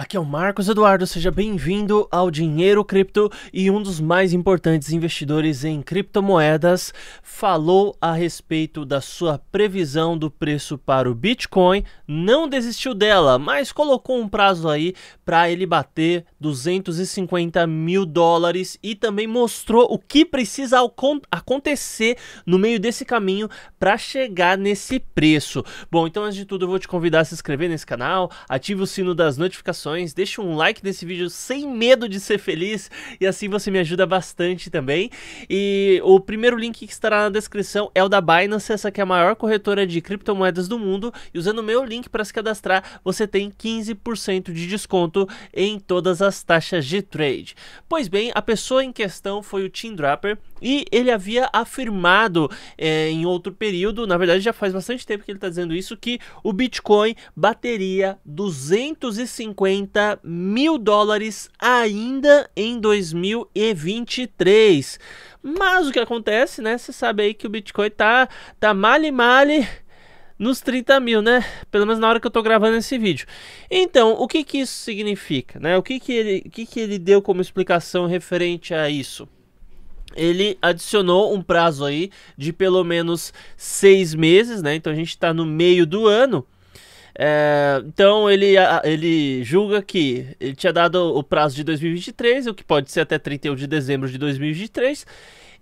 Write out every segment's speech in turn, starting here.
Aqui é o Marcos Eduardo, seja bem-vindo ao Dinheiro Cripto e um dos mais importantes investidores em criptomoedas falou a respeito da sua previsão do preço para o Bitcoin, não desistiu dela, mas colocou um prazo aí para ele bater 250 mil dólares e também mostrou o que precisa acontecer no meio desse caminho para chegar nesse preço. Bom, então antes de tudo eu vou te convidar a se inscrever nesse canal, ative o sino das notificações notificações, deixa um like nesse vídeo sem medo de ser feliz e assim você me ajuda bastante também. E o primeiro link que estará na descrição é o da Binance, essa que é a maior corretora de criptomoedas do mundo. E usando o meu link para se cadastrar, você tem 15% de desconto em todas as taxas de trade. Pois bem, a pessoa em questão foi o Tim Draper e ele havia afirmado é, em outro período, na verdade já faz bastante tempo que ele está dizendo isso, que o Bitcoin bateria 250 40 mil dólares ainda em 2023. Mas o que acontece, né? Você sabe aí que o Bitcoin tá, tá male male nos 30 mil, né? Pelo menos na hora que eu tô gravando esse vídeo. Então, o que que isso significa, né? O que que ele, o que que ele deu como explicação referente a isso? ele adicionou um prazo aí de pelo menos seis meses, né? Então a gente está no meio do ano. É, então ele, ele julga que ele tinha dado o prazo de 2023, o que pode ser até 31 de dezembro de 2023.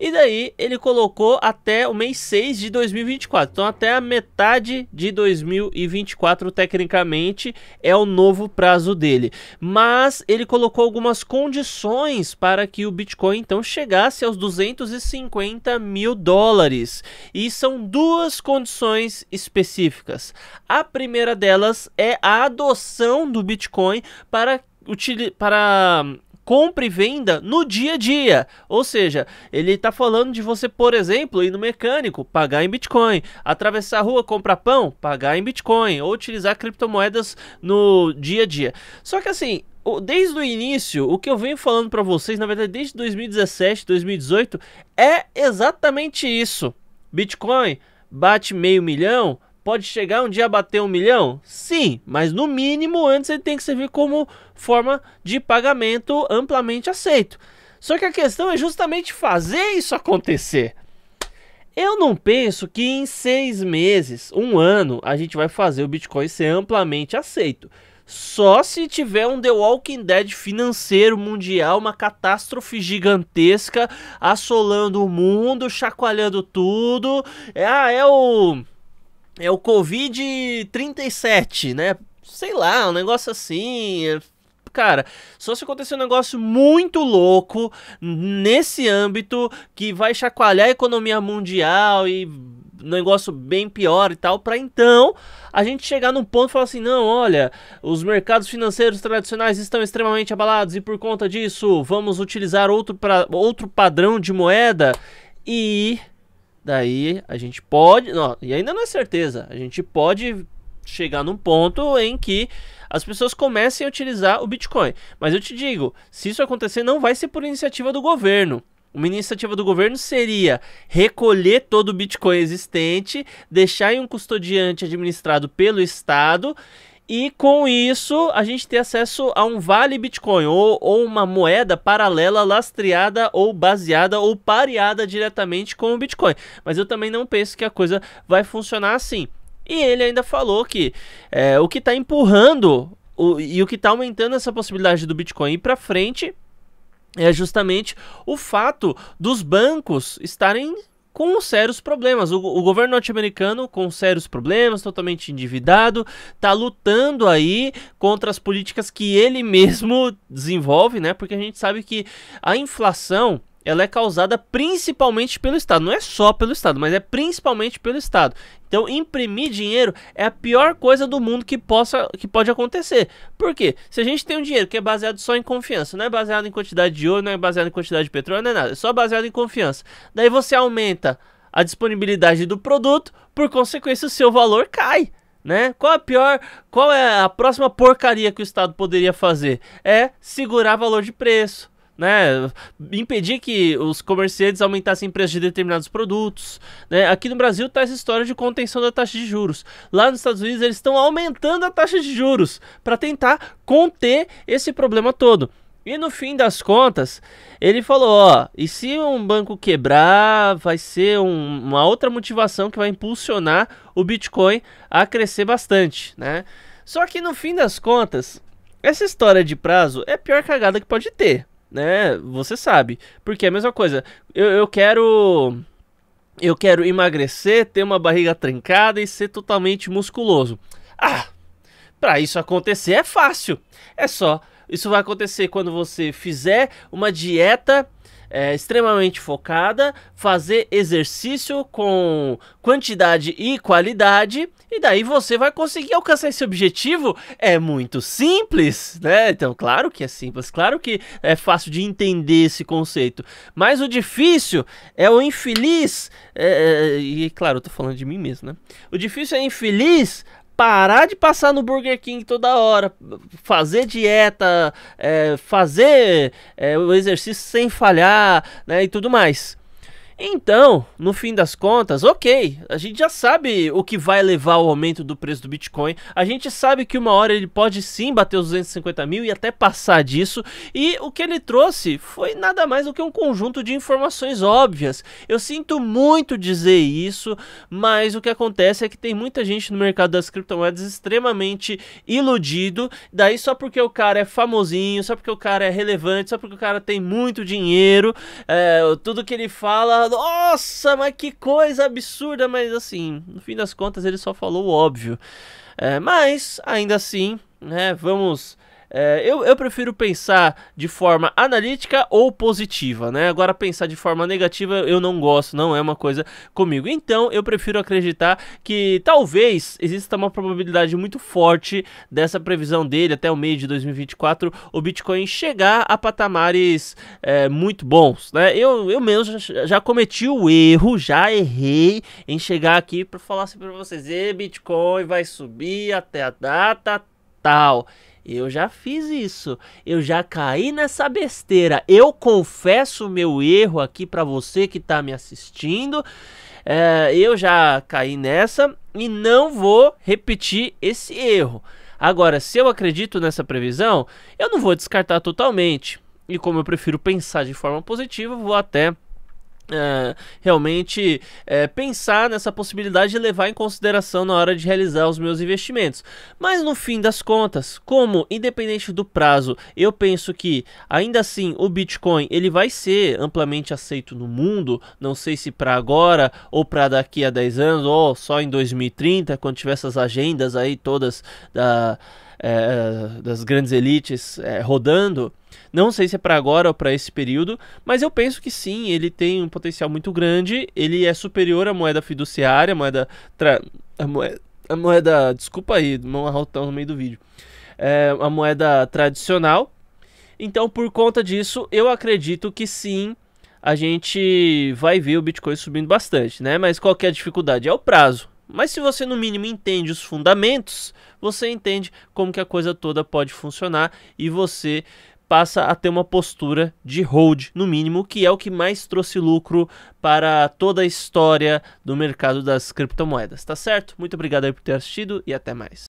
E daí ele colocou até o mês 6 de 2024. Então, até a metade de 2024, tecnicamente, é o novo prazo dele. Mas ele colocou algumas condições para que o Bitcoin então chegasse aos 250 mil dólares. E são duas condições específicas. A primeira delas é a adoção do Bitcoin para para compra e venda no dia a dia. Ou seja, ele está falando de você, por exemplo, ir no mecânico, pagar em Bitcoin, atravessar a rua, comprar pão, pagar em Bitcoin, ou utilizar criptomoedas no dia a dia. Só que assim, desde o início, o que eu venho falando para vocês, na verdade, desde 2017, 2018, é exatamente isso. Bitcoin bate meio milhão, Pode chegar um dia a bater um milhão? Sim, mas no mínimo antes ele tem que servir como forma de pagamento amplamente aceito. Só que a questão é justamente fazer isso acontecer. Eu não penso que em seis meses, um ano, a gente vai fazer o Bitcoin ser amplamente aceito. Só se tiver um The Walking Dead financeiro mundial, uma catástrofe gigantesca assolando o mundo, chacoalhando tudo. É, ah, é, é o é o Covid-37, né? Sei lá, um negócio assim. É, cara, só se acontecer um negócio muito louco nesse âmbito que vai chacoalhar a economia mundial e negócio bem pior e tal, para então a gente chegar num ponto e falar assim: não, olha, os mercados financeiros tradicionais estão extremamente abalados e por conta disso vamos utilizar outro, pra, outro padrão de moeda e Daí a gente pode. Não, e ainda não é certeza. A gente pode chegar num ponto em que as pessoas comecem a utilizar o Bitcoin. Mas eu te digo, se isso acontecer, não vai ser por iniciativa do governo. Uma iniciativa do governo seria recolher todo o Bitcoin existente, deixar em um custodiante administrado pelo Estado e com isso, a gente tem acesso a um vale Bitcoin ou, ou uma moeda paralela lastreada ou baseada ou pareada diretamente com o Bitcoin. Mas eu também não penso que a coisa vai funcionar assim. E ele ainda falou que é, o que está empurrando o, e o que está aumentando essa possibilidade do Bitcoin ir para frente é justamente o fato dos bancos estarem com sérios problemas. O, o governo norte-americano com sérios problemas, totalmente endividado, tá lutando aí contra as políticas que ele mesmo desenvolve, né? Porque a gente sabe que a inflação ela é causada principalmente pelo Estado. Não é só pelo Estado, mas é principalmente pelo Estado. Então, imprimir dinheiro é a pior coisa do mundo que possa que pode acontecer. Por quê? Se a gente tem um dinheiro que é baseado só em confiança, não é baseado em quantidade de ouro, não é baseado em quantidade de petróleo, não é nada, é só baseado em confiança. Daí você aumenta a disponibilidade do produto, por consequência o seu valor cai. Né? Qual a pior, qual é a próxima porcaria que o Estado poderia fazer? É segurar valor de preço, né? Impedir que os comerciantes aumentassem preços de determinados produtos, né? Aqui no Brasil está essa história de contenção da taxa de juros. Lá nos Estados Unidos eles estão aumentando a taxa de juros para tentar conter esse problema todo. E no fim das contas, ele falou: ó, e se um banco quebrar, vai ser um, uma outra motivação que vai impulsionar o Bitcoin a crescer bastante, né? Só que no fim das contas, essa história de prazo é a pior cagada que pode ter, né? Você sabe. Porque é a mesma coisa. Eu, eu quero. Eu quero emagrecer, ter uma barriga trancada e ser totalmente musculoso. Ah! Para isso acontecer é fácil. É só isso vai acontecer quando você fizer uma dieta é, extremamente focada, fazer exercício com quantidade e qualidade, e daí você vai conseguir alcançar esse objetivo. É muito simples, né? Então, claro que é simples, claro que é fácil de entender esse conceito, mas o difícil é o infeliz, é, é e claro, eu tô falando de mim mesmo, né? O difícil é infeliz parar de passar no Burger King toda hora, fazer dieta, é, fazer é, o exercício sem falhar, né, e tudo mais. Então, no fim das contas, ok, a gente já sabe o que vai levar ao aumento do preço do Bitcoin, a gente sabe que uma hora ele pode sim bater os 250 mil e até passar disso, e o que ele trouxe foi nada mais do que um conjunto de informações óbvias. Eu sinto muito dizer isso, mas o que acontece é que tem muita gente no mercado das criptomoedas extremamente iludido, daí só porque o cara é famosinho, só porque o cara é relevante, só porque o cara tem muito dinheiro, é, tudo que ele fala nossa, mas que coisa absurda, mas assim, no fim das contas ele só falou o óbvio. É, mas, ainda assim, né, vamos é, eu, eu prefiro pensar de forma analítica ou positiva, né? Agora, pensar de forma negativa eu não gosto, não é uma coisa comigo. Então, eu prefiro acreditar que talvez exista uma probabilidade muito forte dessa previsão dele até o meio de 2024 o Bitcoin chegar a patamares é, muito bons, né? Eu, eu mesmo já, já, cometi o erro, já errei em chegar aqui para falar assim para vocês: e Bitcoin vai subir até a data tal. Eu já fiz isso, eu já caí nessa besteira. Eu confesso meu erro aqui para você que tá me assistindo. É, eu já caí nessa e não vou repetir esse erro. Agora, se eu acredito nessa previsão, eu não vou descartar totalmente. E como eu prefiro pensar de forma positiva, vou até é, realmente é, pensar nessa possibilidade de levar em consideração na hora de realizar os meus investimentos. Mas no fim das contas, como independente do prazo, eu penso que ainda assim o Bitcoin ele vai ser amplamente aceito no mundo. Não sei se para agora ou para daqui a 10 anos ou só em 2030, quando tiver essas agendas aí todas da. Uh, é, é, das grandes elites é, rodando. Não sei se é para agora ou para esse período, mas eu penso que sim, ele tem um potencial muito grande. Ele é superior à moeda fiduciária, moeda, tra... a moeda, a moeda desculpa aí, mão arrotão no meio do vídeo, é, a moeda tradicional. Então, por conta disso, eu acredito que sim, a gente vai ver o Bitcoin subindo bastante, né? Mas qual é a dificuldade? É o prazo. Mas se você no mínimo entende os fundamentos, você entende como que a coisa toda pode funcionar e você passa a ter uma postura de hold, no mínimo, que é o que mais trouxe lucro para toda a história do mercado das criptomoedas, tá certo? Muito obrigado aí por ter assistido e até mais.